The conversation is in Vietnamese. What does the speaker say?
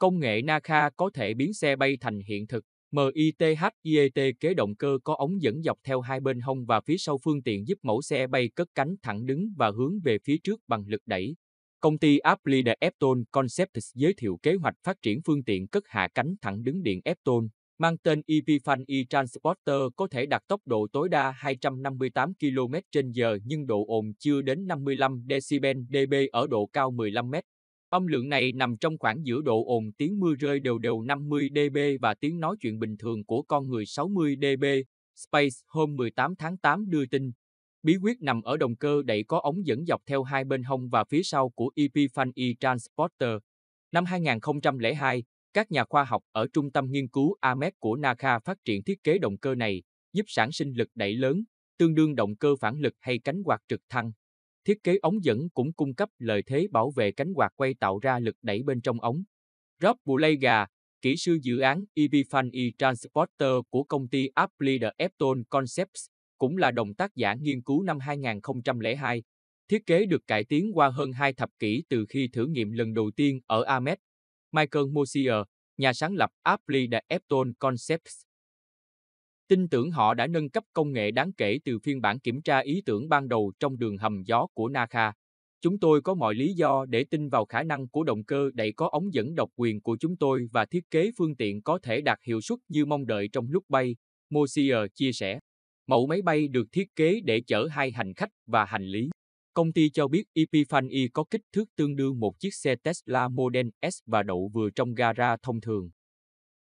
Công nghệ Nakha có thể biến xe bay thành hiện thực. MITHIET e kế động cơ có ống dẫn dọc theo hai bên hông và phía sau phương tiện giúp mẫu xe bay cất cánh thẳng đứng và hướng về phía trước bằng lực đẩy. Công ty Applida Epton Concepts giới thiệu kế hoạch phát triển phương tiện cất hạ cánh thẳng đứng điện Epton, mang tên Epifan e-Transporter có thể đạt tốc độ tối đa 258 km/h nhưng độ ồn chưa đến 55 decibel dB ở độ cao 15 m. Âm lượng này nằm trong khoảng giữa độ ồn tiếng mưa rơi đều đều 50 dB và tiếng nói chuyện bình thường của con người 60 dB. Space hôm 18 tháng 8 đưa tin. Bí quyết nằm ở động cơ đẩy có ống dẫn dọc theo hai bên hông và phía sau của Epiphany Transporter. Năm 2002, các nhà khoa học ở Trung tâm Nghiên cứu AMET của NACA phát triển thiết kế động cơ này, giúp sản sinh lực đẩy lớn, tương đương động cơ phản lực hay cánh quạt trực thăng. Thiết kế ống dẫn cũng cung cấp lợi thế bảo vệ cánh quạt quay tạo ra lực đẩy bên trong ống. Rob Bulega, kỹ sư dự án EVFan e-Transporter của công ty Applied Epton Concepts, cũng là đồng tác giả nghiên cứu năm 2002. Thiết kế được cải tiến qua hơn hai thập kỷ từ khi thử nghiệm lần đầu tiên ở Ahmed. Michael Mosier, nhà sáng lập Applied Epton Concepts, tin tưởng họ đã nâng cấp công nghệ đáng kể từ phiên bản kiểm tra ý tưởng ban đầu trong đường hầm gió của Naka. Chúng tôi có mọi lý do để tin vào khả năng của động cơ đẩy có ống dẫn độc quyền của chúng tôi và thiết kế phương tiện có thể đạt hiệu suất như mong đợi trong lúc bay, Mosier chia sẻ. Mẫu máy bay được thiết kế để chở hai hành khách và hành lý. Công ty cho biết Epiphany có kích thước tương đương một chiếc xe Tesla Model S và đậu vừa trong gara thông thường.